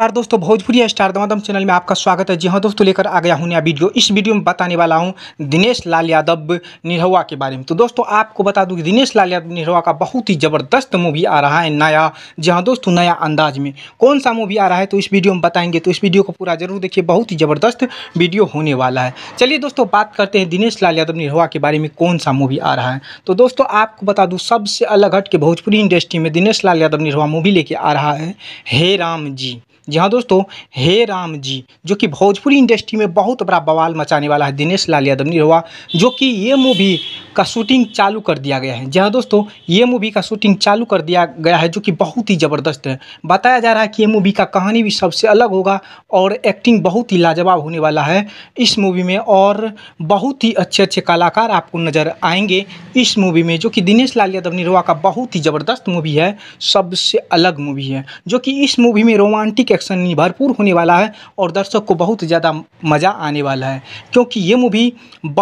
नमस्कार दोस्तों Bhojpuri star दमादम channel में आपका स्वागत है जी हाँ दोस्तों लेकर आ गया हूँ नया वीडियो इस वीडियो में बताने वाला हूँ दिनेश लाल यादव निरहुआ के बारे में तो दोस्तों आपको बता दूँ कि दिनेश लाल यादव निरहुआ का बहुत ही ज़बरदस्त मूवी आ रहा है नया जी हाँ दोस्तों नया अंदाज में कौन सा मूवी आ रहा है तो इस वीडियो में बताएंगे तो इस वीडियो को पूरा जरूर देखिए बहुत ही ज़बरदस्त वीडियो होने वाला है चलिए दोस्तों बात करते हैं दिनेश लाल यादव निरहुआ के बारे में कौन सा मूवी आ रहा है तो दोस्तों आपको बता दूँ सबसे अलग हट के भोजपुरी इंडस्ट्री में दिनेश लाल यादव निरहुआ मूवी लेके आ रहा है हे राम जी जी हाँ दोस्तों हे राम जी जो कि भोजपुरी इंडस्ट्री में बहुत बड़ा बवाल मचाने वाला है दिनेश लाल यादव निरवा जो कि ये मूवी का शूटिंग चालू कर दिया गया है जी हाँ दोस्तों ये मूवी का शूटिंग चालू कर दिया गया है जो कि बहुत ही ज़बरदस्त है बताया जा रहा है कि ये मूवी का कहानी भी सबसे अलग होगा और एक्टिंग बहुत ही लाजवाब होने वाला है इस मूवी में और बहुत ही अच्छे अच्छे कलाकार आपको नज़र आएंगे इस मूवी में जो कि दिनेश लाल यादव निरवा का बहुत ही ज़बरदस्त मूवी है सबसे अलग मूवी है जो कि इस मूवी में रोमांटिक एक्शन भरपूर होने वाला है और दर्शक को बहुत ज़्यादा मज़ा आने वाला है क्योंकि ये मूवी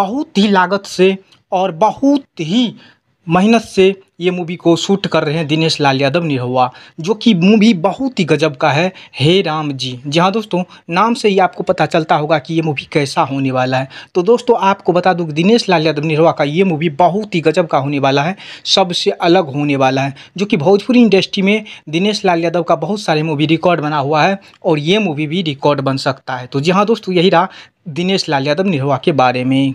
बहुत ही लागत से और बहुत ही मेहनत से ये मूवी को शूट कर रहे हैं दिनेश लाल यादव निरहुआ जो कि मूवी बहुत ही गजब का है हे राम जी जी हाँ दोस्तों नाम से ही आपको पता चलता होगा कि ये मूवी कैसा होने वाला है तो दोस्तों आपको बता दूँ दिनेश लाल यादव निरहुआ का ये मूवी बहुत ही गजब का होने वाला है सबसे अलग होने वाला है जो कि भोजपुरी इंडस्ट्री में दिनेश लाल यादव का बहुत सारे मूवी रिकॉर्ड बना हुआ है और ये मूवी भी रिकॉर्ड बन सकता है तो जी हाँ दोस्तों यही रहा दिनेश लाल यादव निरहुआ के बारे में